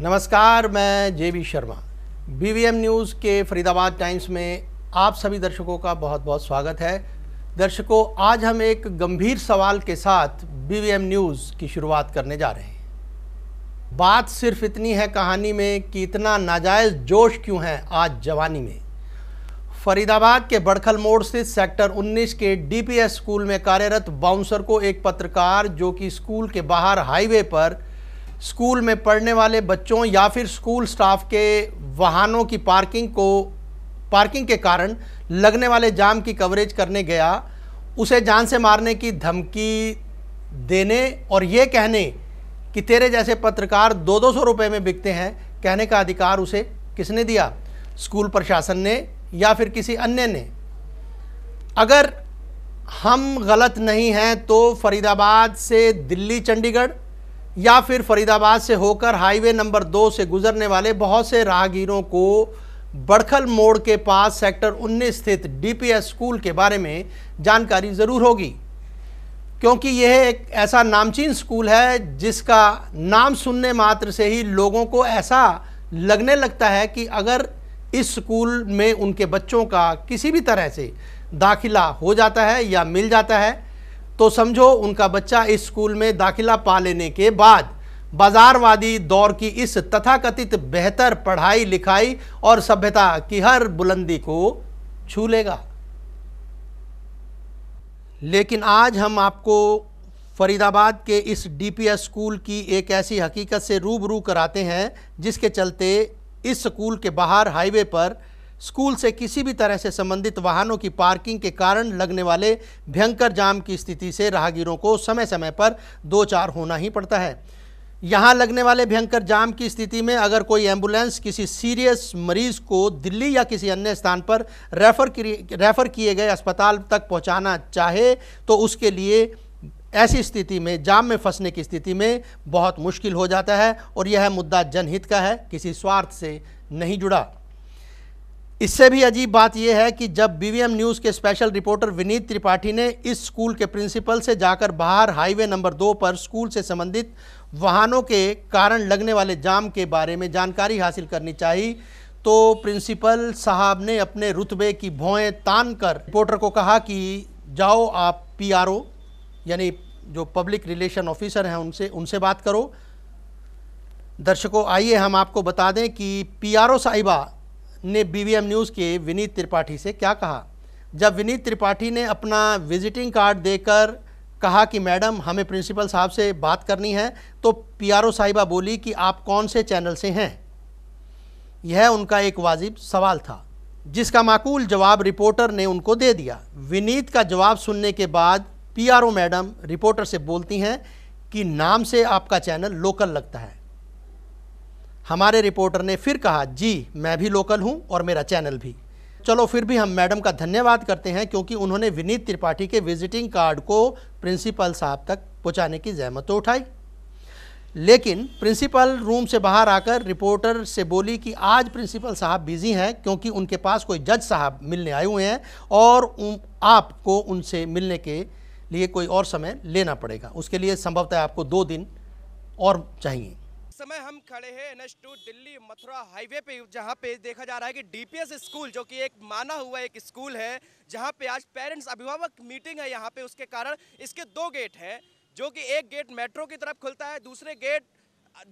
नमस्कार मैं J B Sharma BVM news के फरीदाबाद टाइम्स में आप सभी दर्शकों का बहुत बहुत स्वागत है दर्शकों आज हम एक गंभीर सवाल के साथ बीवीएम न्यूज़ की शुरुआत करने जा रहे हैं बात सिर्फ इतनी है कहानी में कि इतना नाजायज़ जोश क्यों है आज जवानी में फरीदाबाद के बड़खल मोड़ स्थित सेक्टर 19 के डीपीएस स्कूल में कार्यरत बाउंसर को एक पत्रकार जो कि स्कूल के बाहर हाईवे पर स्कूल में पढ़ने वाले बच्चों या फिर स्कूल स्टाफ के वाहनों की पार्किंग को पार्किंग के कारण लगने वाले जाम की कवरेज करने गया उसे जान से मारने की धमकी देने और ये कहने कि तेरे जैसे पत्रकार दो दो सौ रुपये में बिकते हैं कहने का अधिकार उसे किसने दिया स्कूल प्रशासन ने या फिर किसी अन्य ने अगर हम गलत नहीं हैं तो फरीदाबाद से दिल्ली चंडीगढ़ या फिर फरीदाबाद से होकर हाईवे नंबर दो से गुजरने वाले बहुत से राहगीरों को बड़खल मोड़ के पास सेक्टर 19 स्थित डीपीएस स्कूल के बारे में जानकारी ज़रूर होगी क्योंकि यह एक ऐसा नामचीन स्कूल है जिसका नाम सुनने मात्र से ही लोगों को ऐसा लगने लगता है कि अगर इस स्कूल में उनके बच्चों का किसी भी तरह से दाखिला हो जाता है या मिल जाता है तो समझो उनका बच्चा इस स्कूल में दाखिला पा लेने के बाद बाजारवादी दौर की इस तथाकथित बेहतर पढ़ाई लिखाई और सभ्यता की हर बुलंदी को छू लेगा लेकिन आज हम आपको फरीदाबाद के इस डीपीएस स्कूल की एक ऐसी हकीकत से रूबरू कराते हैं जिसके चलते इस स्कूल के बाहर हाईवे पर स्कूल से किसी भी तरह से संबंधित वाहनों की पार्किंग के कारण लगने वाले भयंकर जाम की स्थिति से राहगीरों को समय समय पर दो चार होना ही पड़ता है यहाँ लगने वाले भयंकर जाम की स्थिति में अगर कोई एम्बुलेंस किसी सीरियस मरीज को दिल्ली या किसी अन्य स्थान पर रेफर रेफ़र किए गए अस्पताल तक पहुँचाना चाहे तो उसके लिए ऐसी स्थिति में जाम में फंसने की स्थिति में बहुत मुश्किल हो जाता है और यह मुद्दा जनहित का है किसी स्वार्थ से नहीं जुड़ा इससे भी अजीब बात यह है कि जब बीवीएम न्यूज़ के स्पेशल रिपोर्टर विनीत त्रिपाठी ने इस स्कूल के प्रिंसिपल से जाकर बाहर हाईवे नंबर दो पर स्कूल से संबंधित वाहनों के कारण लगने वाले जाम के बारे में जानकारी हासिल करनी चाहिए तो प्रिंसिपल साहब ने अपने रुतबे की भौएँ तान कर रिपोर्टर को कहा कि जाओ आप पी यानी जो पब्लिक रिलेशन ऑफिसर हैं उनसे उनसे बात करो दर्शकों आइए हम आपको बता दें कि पीआरओ साहिबा ने बीवीएम न्यूज़ के विनीत त्रिपाठी से क्या कहा जब विनीत त्रिपाठी ने अपना विजिटिंग कार्ड देकर कहा कि मैडम हमें प्रिंसिपल साहब से बात करनी है तो पीआरओ साहिबा बोली कि आप कौन से चैनल से हैं यह उनका एक वाजिब सवाल था जिसका माकूल जवाब रिपोर्टर ने उनको दे दिया विनीत का जवाब सुनने के बाद पीआरओ मैडम रिपोर्टर से बोलती हैं कि नाम से आपका चैनल लोकल लगता है हमारे रिपोर्टर ने फिर कहा जी मैं भी लोकल हूँ और मेरा चैनल भी चलो फिर भी हम मैडम का धन्यवाद करते हैं क्योंकि उन्होंने विनीत त्रिपाठी के विजिटिंग कार्ड को प्रिंसिपल साहब तक पहुँचाने की जहमत तो उठाई लेकिन प्रिंसिपल रूम से बाहर आकर रिपोर्टर से बोली कि आज प्रिंसिपल साहब बिज़ी हैं क्योंकि उनके पास कोई जज साहब मिलने आए हुए हैं और आपको उनसे मिलने के लिए कोई और समय लेना पड़ेगा उसके लिए संभवतः आपको दो दिन और चाहिए समय हम खड़े हैं एन दिल्ली मथुरा हाईवे पे जहाँ पे देखा जा रहा है कि डीपीएस स्कूल जो कि एक माना हुआ एक स्कूल है जहाँ पे आज पेरेंट्स अभिभावक मीटिंग है यहाँ पे उसके कारण इसके दो गेट हैं जो कि एक गेट मेट्रो की तरफ खुलता है दूसरे गेट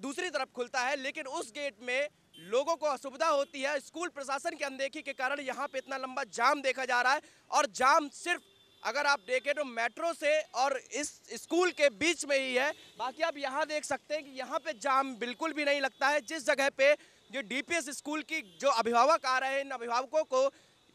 दूसरी तरफ खुलता है लेकिन उस गेट में लोगों को असुविधा होती है स्कूल प्रशासन की अनदेखी के कारण यहाँ पे इतना लंबा जाम देखा जा रहा है और जाम सिर्फ अगर आप देखें तो मेट्रो से और इस स्कूल के बीच में ही है बाकी आप यहाँ देख सकते हैं कि यहाँ पे जाम बिल्कुल भी नहीं लगता है जिस जगह पे जो डीपीएस स्कूल की जो अभिभावक आ रहे हैं इन अभिभावकों को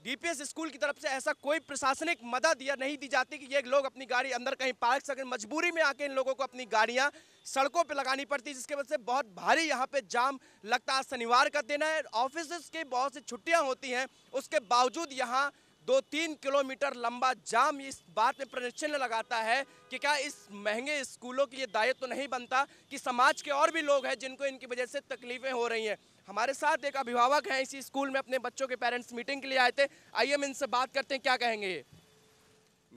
डीपीएस स्कूल की तरफ से ऐसा कोई प्रशासनिक मदद या नहीं दी जाती कि ये लोग अपनी गाड़ी अंदर कहीं पार्क सकें मजबूरी में आके इन लोगों को अपनी गाड़ियाँ सड़कों पर लगानी पड़ती जिसके वजह से बहुत भारी यहाँ पे जाम लगता है शनिवार का दिन है ऑफिस की बहुत सी छुट्टियाँ होती हैं उसके बावजूद यहाँ दो तीन किलोमीटर लंबा जाम इस बात में प्रश्न लगाता है कि क्या इस महंगे स्कूलों की ये दायित्व तो नहीं बनता कि समाज के और भी लोग हैं जिनको इनकी वजह से तकलीफें हो रही हैं हमारे साथ एक अभिभावक हैं इसी स्कूल में अपने बच्चों के पेरेंट्स मीटिंग के लिए आए थे आइए हम इनसे बात करते हैं क्या कहेंगे ये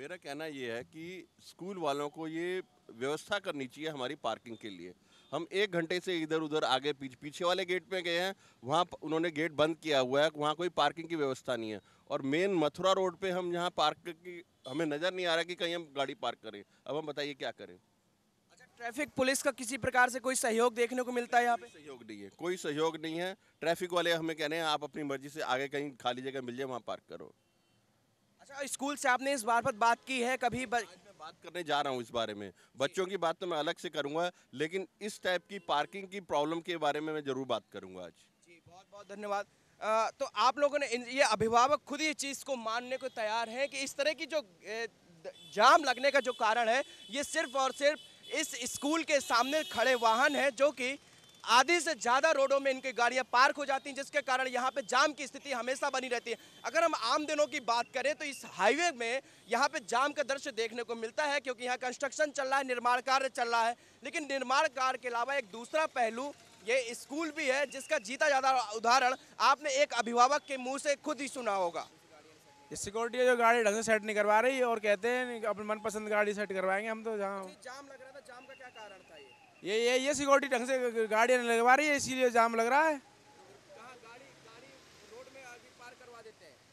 मेरा कहना ये है कि स्कूल वालों को ये व्यवस्था करनी चाहिए हमारी पार्किंग के लिए हम एक घंटे से इधर उधर आगे पीछे पीछे वाले गेट में गए हैं वहाँ उन्होंने गेट बंद किया हुआ है वहाँ कोई पार्किंग की व्यवस्था नहीं है और मेन मथुरा रोड पे हम यहाँ पार्क की हमें नज़र नहीं आ रहा कि कहीं हम गाड़ी पार्क करें अब हम बताइए क्या करें अच्छा, ट्रैफिक पुलिस का किसी प्रकार से कोई सहयोग देखने को मिलता है यहाँ पे सहयोग नहीं है कोई सहयोग नहीं है ट्रैफिक वाले हमें कह रहे हैं आप अपनी मर्जी से आगे कहीं खाली जगह मिल जाए वहाँ पार्क करो अच्छा स्कूल से आपने इस बार पर बात की है कभी बात करने जा रहा हूँ इस बारे में बच्चों की बात तो मैं अलग से करूँगा लेकिन इस टाइप की पार्किंग की प्रॉब्लम के बारे में मैं ज़रूर बात करूँगा आज जी बहुत बहुत धन्यवाद तो आप लोगों ने ये अभिभावक खुद ही चीज़ को मानने को तैयार हैं कि इस तरह की जो जाम लगने का जो कारण है ये सिर्फ और सिर्फ इस स्कूल के सामने खड़े वाहन हैं जो कि आधे से ज़्यादा रोडों में इनकी गाड़ियां पार्क हो जाती हैं जिसके कारण यहां पे जाम की स्थिति हमेशा बनी रहती है अगर हम आम दिनों की बात करें तो इस हाईवे में यहां पे जाम का दृश्य देखने को मिलता है क्योंकि यहां कंस्ट्रक्शन चल रहा है निर्माण कार्य चल रहा है लेकिन निर्माण कार्य के अलावा एक दूसरा पहलू ये स्कूल भी है जिसका जीता ज़्यादा उदाहरण आपने एक अभिभावक के मुँह से खुद ही सुना होगा सिक्योरिटी जो गाड़ी ढंग से सेट नहीं करवा रही और कहते हैं अपने मनपसंद गाड़ी सेट करवाएंगे हम तो जहाँ जाम लग रहा था जाम का क्या कारण था ये ये ये ये सिक्योरिटी ढंग से गाड़ी लगवा रही है इसीलिए जाम लग रहा है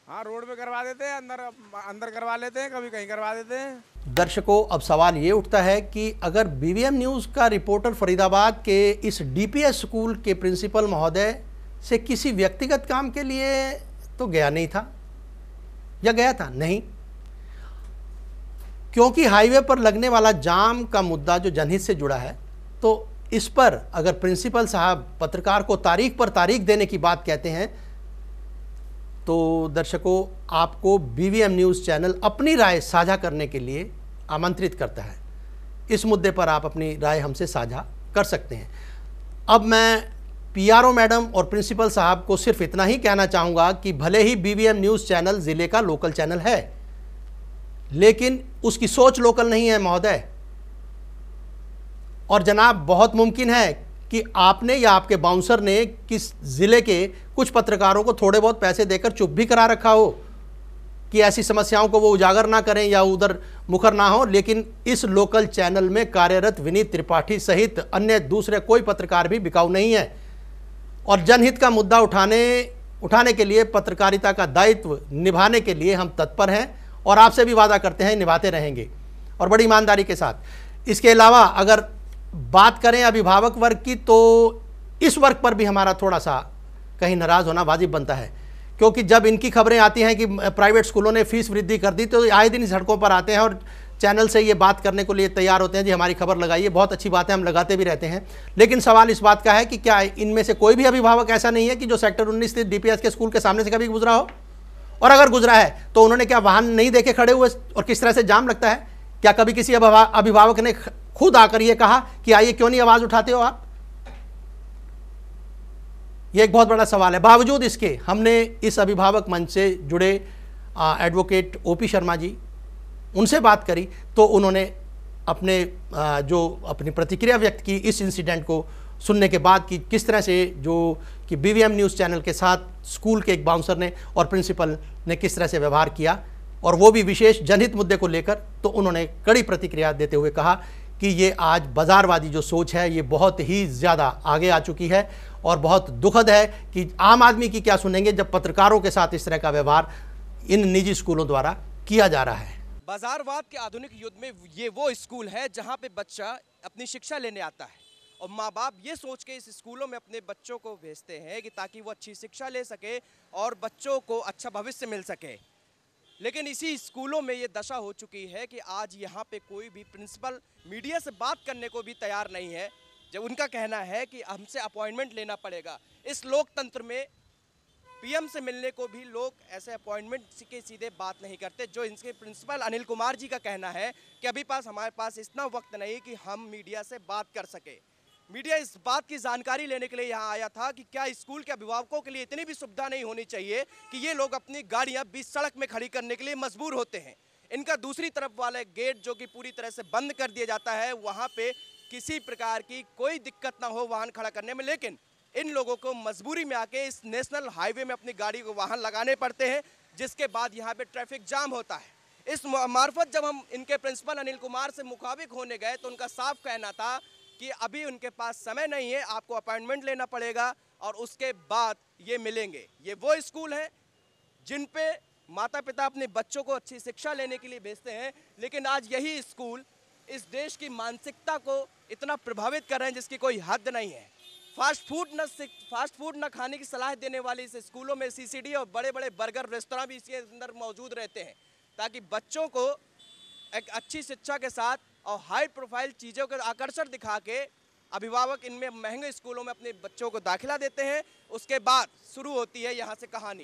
हाँ रोड पे करवा देते हैं अंदर अंदर करवा लेते हैं कभी कहीं करवा देते हैं दर्शकों अब सवाल ये उठता है कि अगर बीवीएम न्यूज़ का रिपोर्टर फरीदाबाद के इस डीपीएस स्कूल के प्रिंसिपल महोदय से किसी व्यक्तिगत काम के लिए तो गया नहीं था या गया था नहीं क्योंकि हाईवे पर लगने वाला जाम का मुद्दा जो जनहित से जुड़ा है तो इस पर अगर प्रिंसिपल साहब पत्रकार को तारीख पर तारीख देने की बात कहते हैं तो दर्शकों आपको बीवीएम न्यूज़ चैनल अपनी राय साझा करने के लिए आमंत्रित करता है इस मुद्दे पर आप अपनी राय हमसे साझा कर सकते हैं अब मैं पीआरओ मैडम और प्रिंसिपल साहब को सिर्फ इतना ही कहना चाहूँगा कि भले ही बीवीएम न्यूज़ चैनल ज़िले का लोकल चैनल है लेकिन उसकी सोच लोकल नहीं है महोदय और जनाब बहुत मुमकिन है कि आपने या आपके बाउंसर ने किस ज़िले के कुछ पत्रकारों को थोड़े बहुत पैसे देकर चुप भी करा रखा हो कि ऐसी समस्याओं को वो उजागर ना करें या उधर मुखर ना हो लेकिन इस लोकल चैनल में कार्यरत विनीत त्रिपाठी सहित अन्य दूसरे कोई पत्रकार भी बिकाऊ नहीं है और जनहित का मुद्दा उठाने उठाने के लिए पत्रकारिता का दायित्व निभाने के लिए हम तत्पर हैं और आपसे भी वादा करते हैं निभाते रहेंगे और बड़ी ईमानदारी के साथ इसके अलावा अगर बात करें अभिभावक वर्ग की तो इस वर्ग पर भी हमारा थोड़ा सा कहीं नाराज़ होना वाजिब बनता है क्योंकि जब इनकी खबरें आती हैं कि प्राइवेट स्कूलों ने फीस वृद्धि कर दी तो आए दिन सड़कों पर आते हैं और चैनल से ये बात करने को लिए तैयार होते हैं जी हमारी खबर लगाइए बहुत अच्छी बात है हम लगाते भी रहते हैं लेकिन सवाल इस बात का है कि क्या इनमें से कोई भी अभिभावक ऐसा नहीं है कि जो सेक्टर उन्नीस स्थित डीपीएस के स्कूल के सामने से कभी गुजरा हो और अगर गुजरा है तो उन्होंने क्या वाहन नहीं देखे खड़े हुए और किस तरह से जाम लगता है क्या कभी किसी अभिभावक ने खुद आकर यह कहा कि आइए क्यों नहीं आवाज उठाते हो आप यह एक बहुत बड़ा सवाल है बावजूद इसके हमने इस अभिभावक मंच से जुड़े एडवोकेट ओपी शर्मा जी उनसे बात करी तो उन्होंने अपने आ, जो अपनी प्रतिक्रिया व्यक्त की इस इंसिडेंट को सुनने के बाद कि किस तरह से जो कि बीवीएम न्यूज़ चैनल के साथ स्कूल के एक बाउंसर ने और प्रिंसिपल ने किस तरह से व्यवहार किया और वो भी विशेष जनहित मुद्दे को लेकर तो उन्होंने कड़ी प्रतिक्रिया देते हुए कहा कि ये आज बाज़ारवादी जो सोच है ये बहुत ही ज़्यादा आगे आ चुकी है और बहुत दुखद है कि आम आदमी की क्या सुनेंगे जब पत्रकारों के साथ इस तरह का व्यवहार इन निजी स्कूलों द्वारा किया जा रहा है बाजारवाद के आधुनिक युद्ध में ये वो स्कूल है जहाँ पे बच्चा अपनी शिक्षा लेने आता है और माँ बाप ये सोच के इस स्कूलों में अपने बच्चों को भेजते हैं कि ताकि वो अच्छी शिक्षा ले सके और बच्चों को अच्छा भविष्य मिल सके लेकिन इसी स्कूलों में ये दशा हो चुकी है कि आज यहाँ पे कोई भी प्रिंसिपल मीडिया से बात करने को भी तैयार नहीं है जब उनका कहना है कि हमसे अपॉइंटमेंट लेना पड़ेगा इस लोकतंत्र में पीएम से मिलने को भी लोग ऐसे अपॉइंटमेंट के सीधे बात नहीं करते जो इनके प्रिंसिपल अनिल कुमार जी का कहना है कि अभी पास हमारे पास इतना वक्त नहीं कि हम मीडिया से बात कर सकें मीडिया इस बात की जानकारी लेने के लिए यहाँ आया था कि क्या स्कूल के अभिभावकों के लिए इतनी भी सुविधा नहीं होनी चाहिए कि ये लोग अपनी गाड़ियाँ बीच सड़क में खड़ी करने के लिए मजबूर होते हैं इनका दूसरी तरफ वाले गेट जो कि पूरी तरह से बंद कर दिया जाता है वहाँ पे किसी प्रकार की कोई दिक्कत ना हो वाहन खड़ा करने में लेकिन इन लोगों को मजबूरी में आके इस नेशनल हाईवे में अपनी गाड़ी को वाहन लगाने पड़ते हैं जिसके बाद यहाँ पे ट्रैफिक जाम होता है इस मार्फत जब हम इनके प्रिंसिपल अनिल कुमार से मुखाबिक होने गए तो उनका साफ कहना था कि अभी उनके पास समय नहीं है आपको अपॉइंटमेंट लेना पड़ेगा और उसके बाद ये मिलेंगे ये वो स्कूल हैं जिन पे माता पिता अपने बच्चों को अच्छी शिक्षा लेने के लिए भेजते हैं लेकिन आज यही स्कूल इस देश की मानसिकता को इतना प्रभावित कर रहे हैं जिसकी कोई हद नहीं है फास्ट फूड न फास्ट फूड न खाने की सलाह देने वाले इस स्कूलों में सीसीडी और बड़े बड़े बर्गर रेस्तरां भी इसके अंदर मौजूद रहते हैं ताकि बच्चों को एक अच्छी शिक्षा के साथ और हाई प्रोफाइल चीज़ों का आकर्षण दिखा के अभिभावक इनमें महंगे स्कूलों में अपने बच्चों को दाखिला देते हैं उसके बाद शुरू होती है यहाँ से कहानी